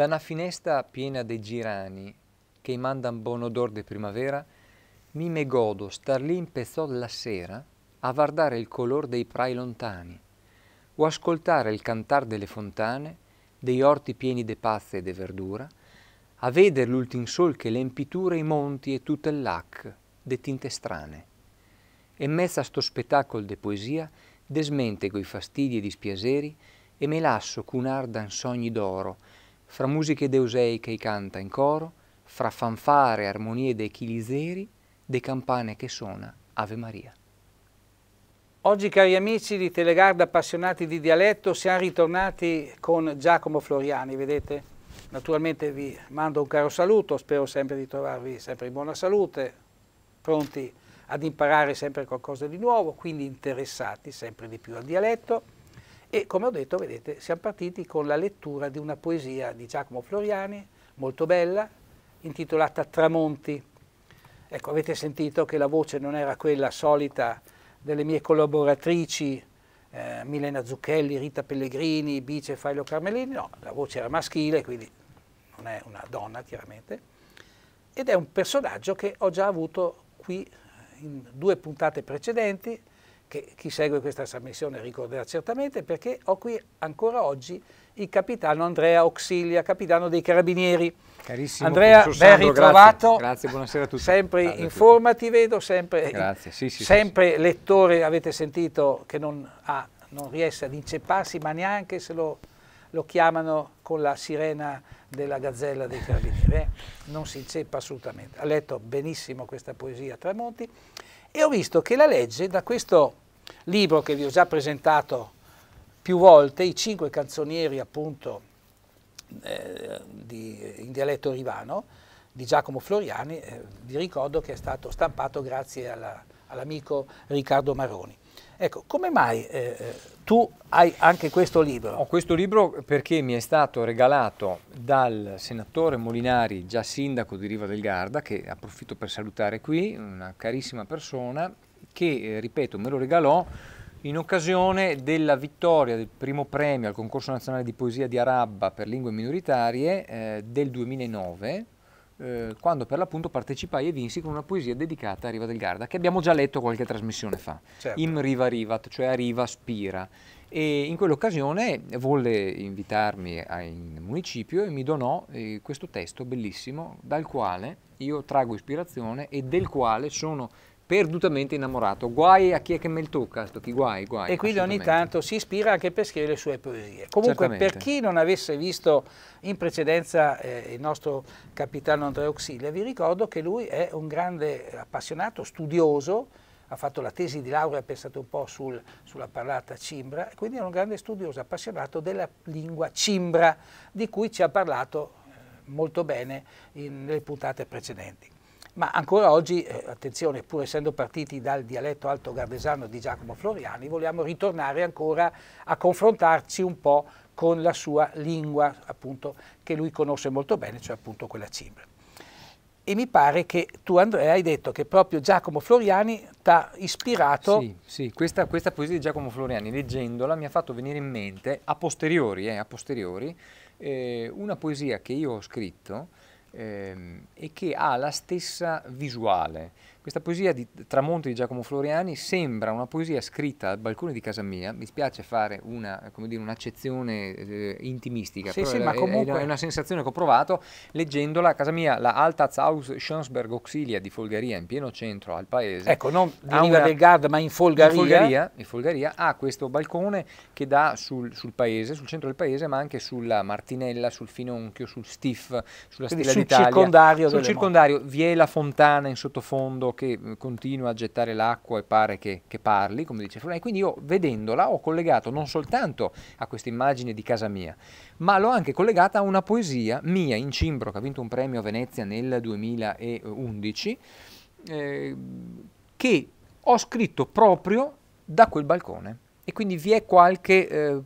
Da una finestra piena dei girani che mandan buon odor di primavera, mi me godo star lì in pezzol la sera a guardare il color dei prai lontani o ascoltare il cantar delle fontane, dei orti pieni de pazze e de verdura, a veder l'ultim sol che l'empitura i monti e tutto il l'ac de tinte strane. E mezzo a sto spettacolo de poesia desmente coi fastidi e dispiaseri e me lasso cunar dan sogni d'oro fra musiche deuseiche i canta in coro, fra fanfare, e armonie dei chiliseri, de campane che suona Ave Maria. Oggi, cari amici di Telegarda appassionati di dialetto, siamo ritornati con Giacomo Floriani, vedete? Naturalmente vi mando un caro saluto, spero sempre di trovarvi sempre in buona salute, pronti ad imparare sempre qualcosa di nuovo, quindi interessati sempre di più al dialetto. E come ho detto, vedete, siamo partiti con la lettura di una poesia di Giacomo Floriani, molto bella, intitolata Tramonti. Ecco, avete sentito che la voce non era quella solita delle mie collaboratrici eh, Milena Zucchelli, Rita Pellegrini, Bice Failo Carmelini, no, la voce era maschile, quindi non è una donna chiaramente, ed è un personaggio che ho già avuto qui eh, in due puntate precedenti, che chi segue questa trasmissione ricorderà certamente, perché ho qui ancora oggi il capitano Andrea Auxilia, capitano dei Carabinieri. Carissimo Andrea, ben ritrovato. Grazie. grazie. buonasera a tutti. Sempre grazie in forma ti vedo, sempre, sì, sì, sempre sì, lettore, avete sentito, che non, ha, non, riesce ad incepparsi, ma neanche se lo, lo chiamano con la sirena della gazzella dei Carabinieri. Eh? Non si inceppa assolutamente. Ha letto benissimo questa poesia Tramonti e ho visto che la legge da questo libro che vi ho già presentato più volte, i cinque canzonieri appunto eh, di, in dialetto rivano di Giacomo Floriani, eh, vi ricordo che è stato stampato grazie all'amico all Riccardo Maroni. Ecco, come mai eh, eh, tu hai anche questo libro? Ho questo libro perché mi è stato regalato dal senatore Molinari, già sindaco di Riva del Garda, che approfitto per salutare qui, una carissima persona che, eh, ripeto, me lo regalò in occasione della vittoria del primo premio al concorso nazionale di poesia di Arabba per lingue minoritarie eh, del 2009 eh, quando per l'appunto partecipai e vinsi con una poesia dedicata a Riva del Garda che abbiamo già letto qualche trasmissione fa certo. Im Riva Rivat, cioè a Riva Spira e in quell'occasione volle invitarmi a, in municipio e mi donò eh, questo testo bellissimo dal quale io trago ispirazione e del quale sono perdutamente innamorato. Guai a chi è che me il tocca, chi guai, guai. E quindi ogni tanto si ispira anche per scrivere le sue poesie. Comunque Certamente. per chi non avesse visto in precedenza eh, il nostro capitano Andrea Auxilia, vi ricordo che lui è un grande appassionato, studioso, ha fatto la tesi di laurea, pensate un po' sul, sulla parlata cimbra, quindi è un grande studioso appassionato della lingua cimbra, di cui ci ha parlato eh, molto bene in, nelle puntate precedenti ma ancora oggi, eh, attenzione, pur essendo partiti dal dialetto alto gardesano di Giacomo Floriani, vogliamo ritornare ancora a confrontarci un po' con la sua lingua, appunto, che lui conosce molto bene, cioè appunto quella cimbra. E mi pare che tu, Andrea, hai detto che proprio Giacomo Floriani ti ha ispirato. Sì, sì questa, questa, poesia di Giacomo Floriani, leggendola, mi ha fatto venire in mente, a posteriori, eh, a posteriori eh, una poesia che io ho scritto ehm, e che ha la stessa visuale, questa poesia di Tramonto di Giacomo Floriani sembra una poesia scritta al balcone di casa mia, mi spiace fare una, dire, un'accezione eh, intimistica, sì, però sì, è, ma comunque... è una sensazione che ho provato leggendola a casa mia, la Alta Haus Schönsberg Auxilia di Folgaria, in pieno centro al paese. Ecco, non a Riva del Garda, ma in Folgaria. In Folgaria, in Folgaria ha questo balcone che dà sul, sul, paese, sul centro del paese, ma anche sulla Martinella, sul Finonchio, sul Stiff, sulla Quindi Stella sul d'Italia. Circondario sul circondario, vi è la fontana in sottofondo, che continua a gettare l'acqua e pare che, che parli, come dice Florent. Quindi io vedendola ho collegato non soltanto a questa immagine di casa mia, ma l'ho anche collegata a una poesia mia in cimbro che ha vinto un premio a Venezia nel 2011, eh, che ho scritto proprio da quel balcone. E quindi vi è qualche... Eh,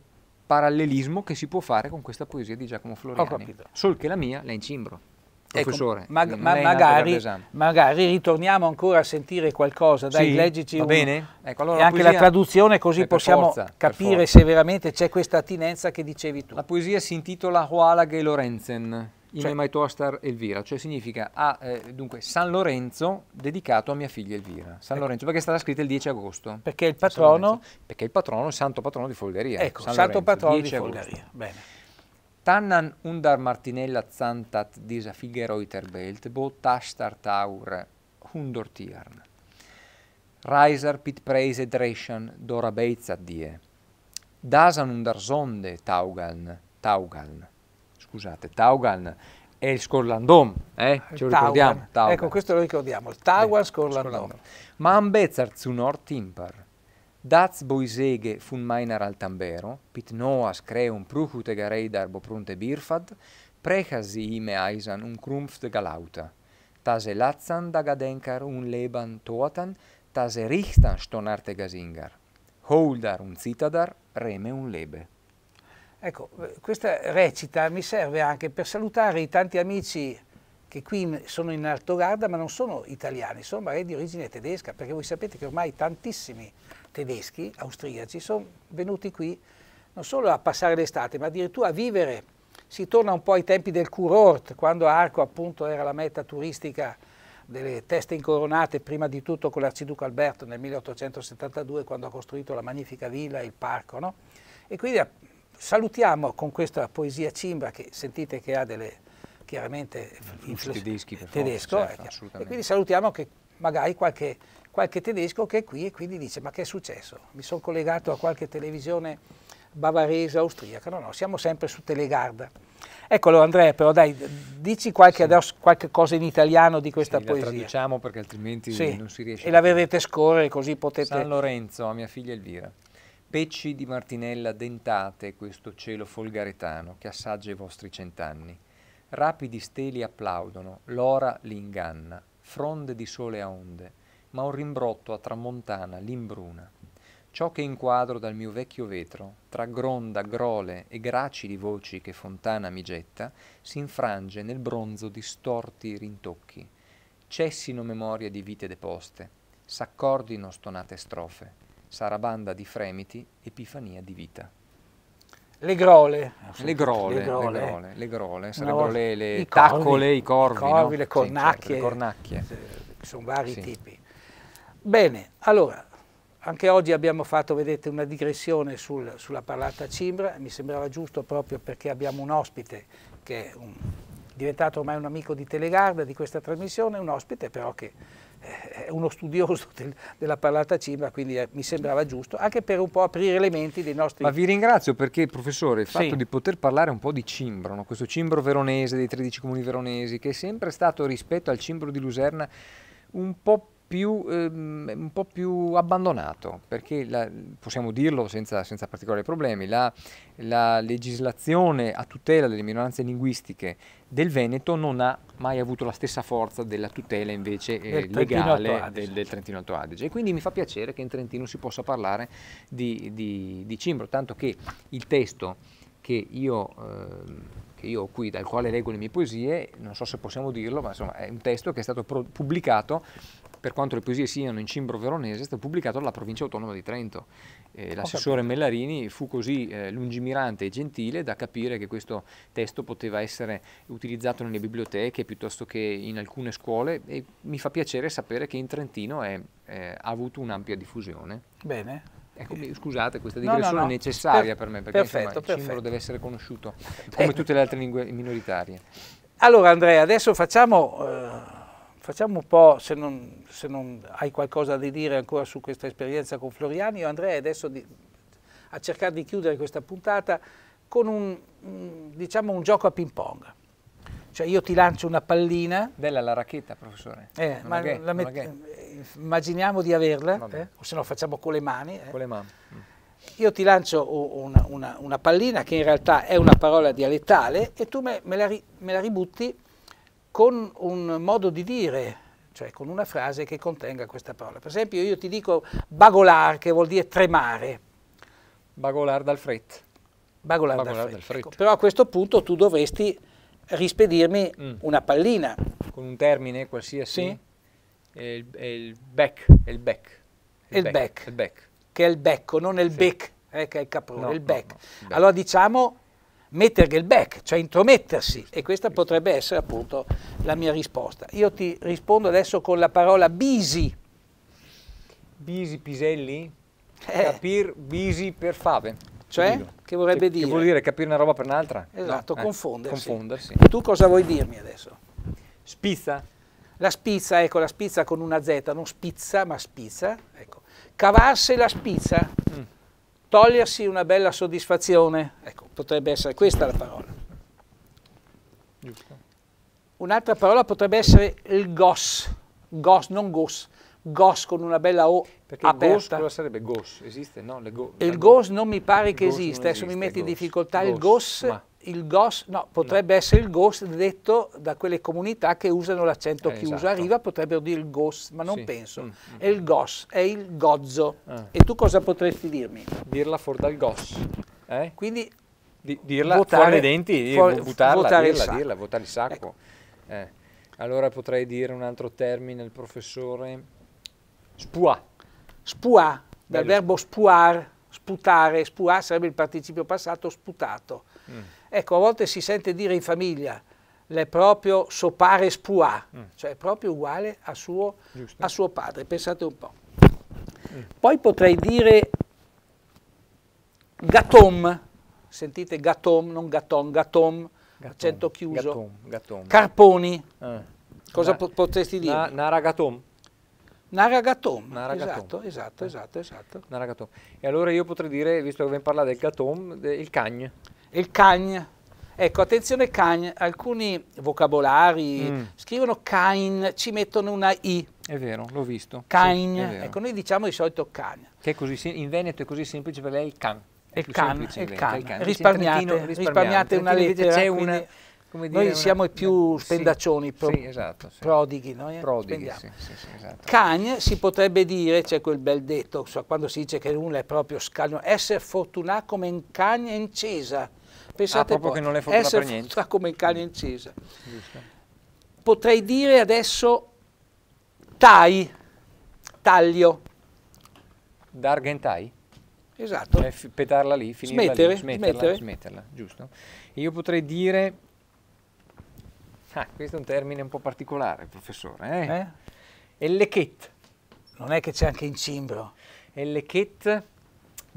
parallelismo che si può fare con questa poesia di Giacomo Floriani. Sol che la mia, in cimbro. Ecco, professore. Ecco, ma, ma magari, magari, ritorniamo ancora a sentire qualcosa, dai, sì, leggici va bene? Ecco, allora e la anche la traduzione così eh, possiamo forza, capire se veramente c'è questa attinenza che dicevi tu. La poesia si intitola Hualag e Lorenzen, cioè, in Maitoastar Elvira, cioè significa a, ah, eh, dunque, San Lorenzo dedicato a mia figlia Elvira. San ecco. Lorenzo perché sarà stata scritta il 10 agosto. Perché il patrono? Perché il patrono, santo patrono di Folderia. Ecco, San santo Lorenzo, patrono di Folderia. Agosto. Bene. Tannan undar Martinella zantat dieser Figeroiter Belt, bo tashtar taur hundor tiern. Reiser pit preise dreschen dora beizat die. Dasan undar sonde taugan, taugaln, scusate, taugan è il scorlandom, eh? eh ce lo ricordiamo. Taugan. Ecco, questo lo ricordiamo, il taugan eh, scorlandom. scorlandom. Ma ambezzar zu nord timpar. Daz boisege fun mainar altambero, pit noas creum prucute garei darbo prunte birfad, prechasi ime aisan un krumft galauta. Tase latzan dagadencar un leban toatan, tase richtan stonarte gasingar. Holdar un citadar, reme un lebe. Ecco, questa recita mi serve anche per salutare i tanti amici che qui sono in Alto Garda, ma non sono italiani, sono magari di origine tedesca, perché voi sapete che ormai tantissimi tedeschi, austriaci, sono venuti qui non solo a passare l'estate, ma addirittura a vivere. Si torna un po' ai tempi del Kurort, quando Arco appunto era la meta turistica delle teste incoronate, prima di tutto con l'arciduca Alberto nel 1872, quando ha costruito la magnifica villa e il parco. No? E quindi eh, salutiamo con questa poesia cimbra, che sentite che ha delle chiaramente tedeschi, tedesco. Forza, eh, certo, e quindi salutiamo che magari qualche, qualche tedesco che è qui e quindi dice ma che è successo? Mi sono collegato a qualche televisione bavarese, austriaca, no, no, siamo sempre su Telegarda. Eccolo Andrea, però dai, dici qualche, sì. adesso, qualche cosa in italiano di questa sì, poesia. La traduciamo perché altrimenti sì. non si riesce. E la vedrete scorrere così potete... San Lorenzo, a mia figlia Elvira. Pecci di martinella dentate questo cielo folgaretano che assaggia i vostri cent'anni. Rapidi steli applaudono, l'ora li inganna, fronde di sole a onde, ma un rimbrotto a tramontana l'imbruna. Ciò che inquadro dal mio vecchio vetro, tra gronda, grole e gracili voci che fontana mi getta, si infrange nel bronzo di storti rintocchi. Cessino memoria di vite deposte, s'accordino stonate strofe, sarabanda di fremiti, epifania di vita. Ah, le grole. Le grole, le grole, le grole, le grole. sarebbero no, le, le i taccole, corvi, i corvi, corvi no? le certo, cornacchie, sì, certo, cornacchie. sono vari sì. tipi. Bene, allora, anche oggi abbiamo fatto, vedete, una digressione sul, sulla parlata cimbra, mi sembrava giusto proprio perché abbiamo un ospite che è un, diventato ormai un amico di Telegarda, di questa trasmissione, un ospite però che eh, è uno studioso del, della parlata cima, quindi eh, mi sembrava giusto, anche per un po' aprire le menti dei nostri... Ma vi ringrazio perché, professore, il fatto sì. di poter parlare un po' di cimbro, no? questo cimbro veronese dei 13 comuni veronesi, che è sempre stato rispetto al cimbro di Luserna un po' più, ehm, un po' più abbandonato, perché la, possiamo dirlo senza, senza particolari problemi, la, la, legislazione a tutela delle minoranze linguistiche del Veneto non ha mai avuto la stessa forza della tutela invece eh, legale del, del, Trentino Alto Adige. E quindi mi fa piacere che in Trentino si possa parlare di, di, di cimbro, tanto che il testo che io... Ehm, io qui, dal quale leggo le mie poesie, non so se possiamo dirlo, ma insomma è un testo che è stato pubblicato per quanto le poesie siano in cimbro veronese, è stato pubblicato dalla provincia autonoma di Trento. Eh, l'assessore Mellarini fu così eh, lungimirante e gentile da capire che questo testo poteva essere utilizzato nelle biblioteche piuttosto che in alcune scuole e mi fa piacere sapere che in Trentino è, eh, ha avuto un'ampia diffusione. Bene. Ecco, scusate, questa digressione no, no, no. è necessaria per, per me perché perfetto, insomma, il cimbro deve essere conosciuto come tutte le altre lingue minoritarie. Allora Andrea, adesso facciamo... Uh Facciamo un po', se non, se non, hai qualcosa da dire ancora su questa esperienza con Floriani, io andrei adesso di, a cercare di chiudere questa puntata con un, diciamo, un gioco a ping pong. Cioè io ti lancio una pallina. Bella la racchetta, professore. Eh, ma gay, immaginiamo di averla, eh? o se no facciamo con le mani. Eh? Con le mani. Mm. Io ti lancio una, una, una, pallina che in realtà è una parola dialettale e tu me, me, la, me la ributti con un modo di dire, cioè con una frase che contenga questa parola. Per esempio io ti dico bagolar, che vuol dire tremare. Bagolar dal fret. Bagolar, bagolar dal fret. Dal fret. Ecco, però a questo punto tu dovresti rispedirmi mm. una pallina. Con un termine qualsiasi? Sì. È il, è il back. È il back. È il, back. back. Che è il becco, non il sì. bec, eh, che è il caprone, no, il back. No, no, allora diciamo mettere il back, cioè intromettersi e questa potrebbe essere appunto la mia risposta. Io ti rispondo adesso con la parola bisi. Bisi Piselli? Eh. Capir bisi per fave. Cioè? Che vorrebbe che, dire? Che vuol dire capire una roba per un'altra? Esatto, no, eh, confondersi. confondersi. Tu cosa vuoi dirmi adesso? Spizza. La spizza, ecco, la spizza con una Z, non spizza, ma spizza. Ecco. Cavarsi la spizza. Mm togliersi una bella soddisfazione, ecco, potrebbe essere questa la parola. Un'altra parola potrebbe essere il gos, gos, non gos, gos con una bella O Perché aperta. Perché gos cosa sarebbe gos? Esiste? No, le go, il gos non mi pare che esista, adesso mi metti in difficoltà, il gos il GOS, no, potrebbe no. essere il ghost detto da quelle comunità che usano l'accento eh, chiuso. Esatto. Arriva, potrebbero dire il GOS, ma non sì. penso. Mm -hmm. È il mm. GOS, è il gozzo. Ah. E tu cosa potresti dirmi? Dirla fuori dal GOS. Eh? Quindi di, dirla votare, fuori dai denti, fuori, buttarla, votare dirla, il dirla, votare il sacco. Ecco. Eh. Allora potrei dire un altro termine, il professore spua. Spua, dal verbo spuar, sputare, spua sarebbe il participio passato, sputato. Mm. Ecco, a volte si sente dire in famiglia, le proprio sopare spua, mm. cioè proprio uguale a suo, a suo, padre, pensate un po'. Mm. Poi potrei dire gatom, sentite gatom, non gaton, gatom, gatom accento chiuso, gatom, gatom. carponi, eh. cosa na, potresti dire? naragatom. Naragatom, Naragatom. esatto, esatto, eh. esatto, esatto. Naragatom. E allora io potrei dire, visto che abbiamo parlato del gatom, il cagne il cagn. Ecco, attenzione cagn, alcuni vocabolari mm. scrivono cagn, ci mettono una i. È vero, l'ho visto. Cagn, sì, ecco, noi diciamo di solito cagn. Che così, in Veneto è così semplice per lei il can. Il can, il can, can. Risparmiate, risparmiate una lettera. C'è una, come dire, noi una, siamo i più spendaccioni, sì, pro, sì, esatto, sì. prodighi. Noi prodighi sì, esatto. Cagne si potrebbe dire, c'è quel bel detto, so, quando si dice che nulla è proprio scagno, essere fortunato come un cagne in cesa. Pensate ah, proprio poi, che non è fortuna per niente. come il cane incisa. Giusto. Potrei dire adesso tai, taglio. Dargen tai? Esatto. Cioè, petarla lì, finirla smettere, lì, smetterla, smettere. smetterla, giusto? Io potrei dire... Ah, questo è un termine un po' particolare, professore, eh? eh? Ellechet. Non è che c'è anche in cimbro. Ellechet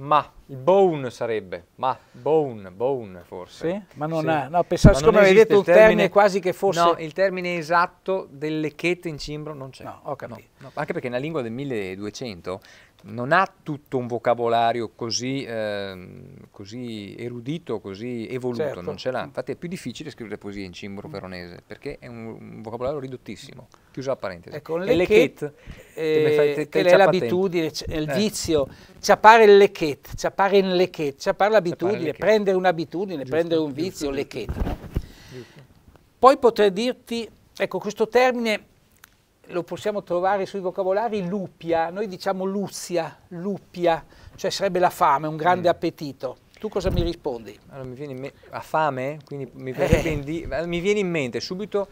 ma, il bone sarebbe, ma, bone, bone forse. Sì, ma non, sì. È, no, pensavo, ma siccome avevi detto il termine, termine, quasi che fosse... No, il termine esatto delle chete in cimbro non c'è. No, ho capito. No, no. Anche perché nella lingua del 1200 non ha tutto un vocabolario così, eh, così erudito, così evoluto, certo. non ce l'ha. Infatti è più difficile scrivere poesie in cimbro mm. veronese perché è un, un vocabolario ridottissimo. Chiuso la parentesi. Ecco, le, le ket, che, eh, è l'abitudine, il eh. vizio, Ci appare il lechet, ci appare in lechet, ci appare l'abitudine, prendere un'abitudine, prendere un vizio, lechet. Poi potrei dirti, ecco questo termine lo possiamo trovare sui vocabolari lupia, noi diciamo luzia, lupia, cioè sarebbe la fame, un grande mm. appetito. Tu cosa mi rispondi? Allora, mi viene in me- a fame, quindi mi, eh. indi- eh, mi viene in mente subito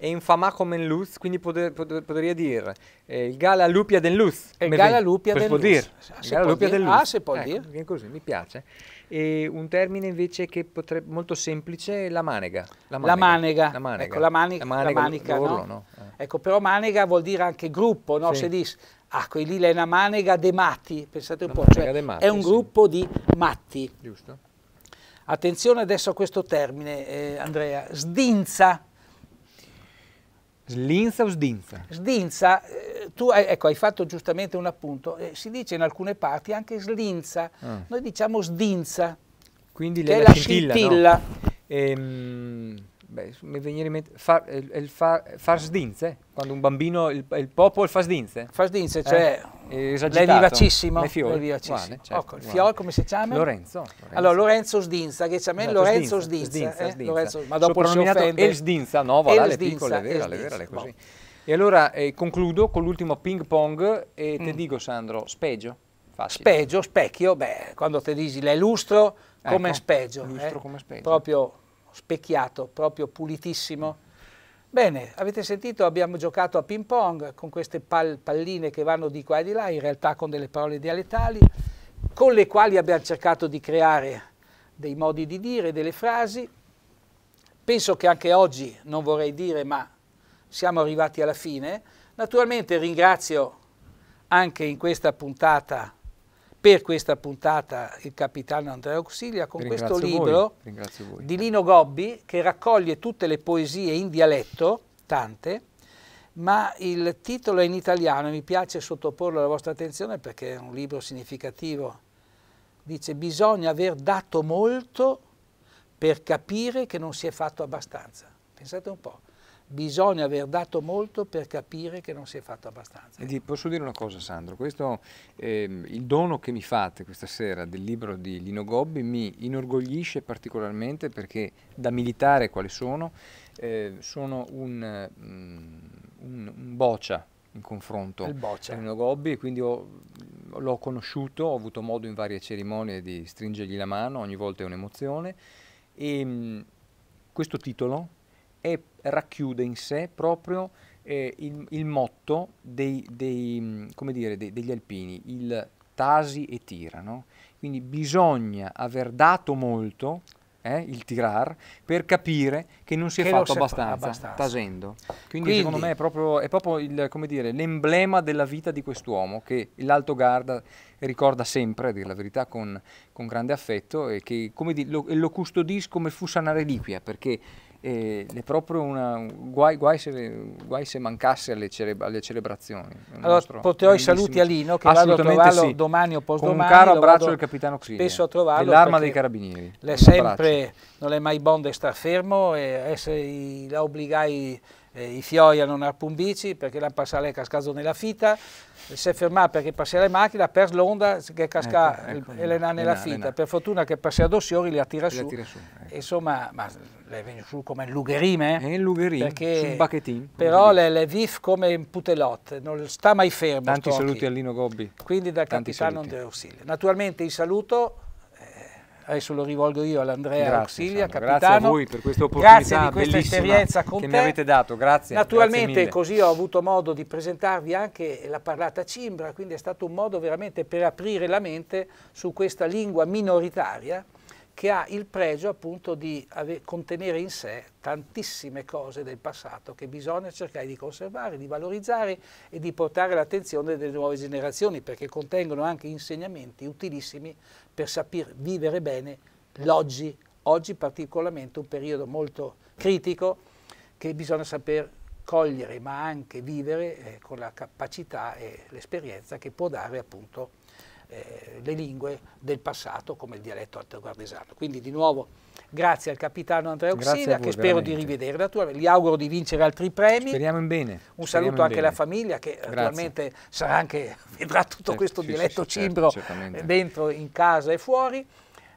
è infama come in luz, quindi poter, poter, potrei dire eh, il gala lupia del luz. Il gala lupia del luz. Dire. Ah, se gala lupia Ah, se può ecco, dire. Così, mi piace. E un termine invece che potrebbe, molto semplice è la manega. La manega. La manega. La manega. Ecco, la, mani la manega, manica, loro, no? No? Eh. Ecco, però manega vuol dire anche gruppo, no? Sì. Se dici, ah, quei lì è una manega de matti, pensate un po', cioè, matti, è un sì. gruppo di matti. Giusto. Attenzione adesso a questo termine, eh, Andrea, sdinza. Slinza o sdinza? Sdinza, eh, tu hai, ecco, hai fatto giustamente un appunto, eh, si dice in alcune parti anche slinza, ah. noi diciamo sdinza, Quindi che la è la scintilla. scintilla. No? Ehm... Beh, mi viene in mente far, il, il far, farsdinze, quando un bambino, il, il popolo Fa sdinze, eh, cioè eh, l'è vivacissimo. Le fiore, vivacissimo. Vale, certo, ecco, il fiore come si chiama? Lorenzo. Lorenzo. Allora, Lorenzo Sdinza, che c'è a me esatto, Lorenzo Sdinza. Sdinza, eh? Sdinza. Lorenzo, ma dopo si offende. El Sdinza, no, voilà, le piccole, vera, le vera, le così. Bon. E allora eh, concludo con l'ultimo ping pong e mm. te dico, Sandro, speggio. Speggio, specchio, beh, quando te dici l'è lustro, ecco, come ecco, speggio. Lustro eh? come speggio. Proprio specchiato, proprio pulitissimo. Bene, avete sentito, abbiamo giocato a ping pong con queste pal palline che vanno di qua e di là, in realtà con delle parole dialettali, con le quali abbiamo cercato di creare dei modi di dire, delle frasi. Penso che anche oggi, non vorrei dire, ma siamo arrivati alla fine. Naturalmente ringrazio anche in questa puntata per questa puntata il capitano Andrea Auxilia con questo libro voi. di Lino Gobbi che raccoglie tutte le poesie in dialetto, tante, ma il titolo è in italiano e mi piace sottoporlo alla vostra attenzione perché è un libro significativo. Dice bisogna aver dato molto per capire che non si è fatto abbastanza. Pensate un po' bisogna aver dato molto per capire che non si è fatto abbastanza. Ed posso dire una cosa Sandro, questo, eh, il dono che mi fate questa sera del libro di Lino Gobbi mi inorgoglisce particolarmente perché da militare quale sono, eh, sono un, mm, un, un boccia in confronto a Lino Gobbi, quindi mm, l'ho conosciuto, ho avuto modo in varie cerimonie di stringergli la mano, ogni volta è un'emozione e mm, questo titolo e racchiude in sé proprio eh, il, il, motto dei, dei, dire, dei, degli alpini, il tasi e tira. No? Quindi bisogna aver dato molto, eh, il tirar, per capire che non si è che fatto abbastanza, abbastanza, tasendo. Quindi, Quindi, secondo me è proprio, è proprio il, dire, l'emblema della vita di quest'uomo che l'Alto Garda ricorda sempre, a dire la verità, con, con grande affetto e che di, lo, lo custodisce come fussa una reliquia, perché e è proprio una guai, guai, se, guai se mancasse alle, celebra, alle celebrazioni. Allora, porterò i saluti a Lino che vado a trovarlo sì. domani o postdomani. Con un caro abbraccio al capitano Xini. Spesso a trovarlo. Dell'arma dei carabinieri. L'è sempre, non è mai bonde star fermo e essere, la obbligai eh, i fiori a non arpumbici perché la passare è cascato nella fita si è fermata perché passava le macchine macchina, per l'onda che casca ecco, ecco, nella fita. Per fortuna che passava Dossiori li attira li su. Attira su insomma, ma le vengono su come in lugherime? È il lugherime, sul bachetin. Però le, le vif come in putelot, non sta mai fermo. Tanti saluti a Lino Gobbi. Quindi dal Tanti capitano Andrea Auxilia. Naturalmente il saluto, eh, adesso lo rivolgo io all'Andrea Auxilia, capitano. Grazie a voi per questa opportunità Grazie di questa esperienza con che te. mi avete dato, grazie. Naturalmente grazie così ho avuto modo di presentarvi anche la parlata cimbra, quindi è stato un modo veramente per aprire la mente su questa lingua minoritaria che ha il pregio appunto di contenere in sé tantissime cose del passato che bisogna cercare di conservare, di valorizzare e di portare all'attenzione delle nuove generazioni perché contengono anche insegnamenti utilissimi per saper vivere bene l'oggi, oggi particolarmente un periodo molto critico che bisogna saper cogliere ma anche vivere eh, con la capacità e l'esperienza che può dare appunto eh, le lingue del passato come il dialetto altoguardesano. Quindi di nuovo grazie al capitano Andrea Oxina che spero veramente. di rivedere naturalmente, gli auguro di vincere altri premi. Speriamo in bene. Un Speriamo saluto anche alla famiglia che grazie. naturalmente sarà anche, vedrà tutto certo, questo certo, dialetto certo, cimbro certo, dentro, in casa e fuori.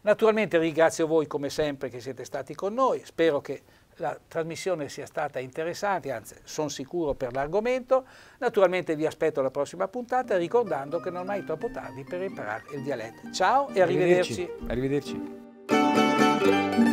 Naturalmente ringrazio voi come sempre che siete stati con noi, spero che la trasmissione sia stata interessante, anzi sono sicuro per l'argomento. Naturalmente vi aspetto alla prossima puntata ricordando che non mai troppo tardi per imparare il dialetto. Ciao e arrivederci. Arrivederci. arrivederci.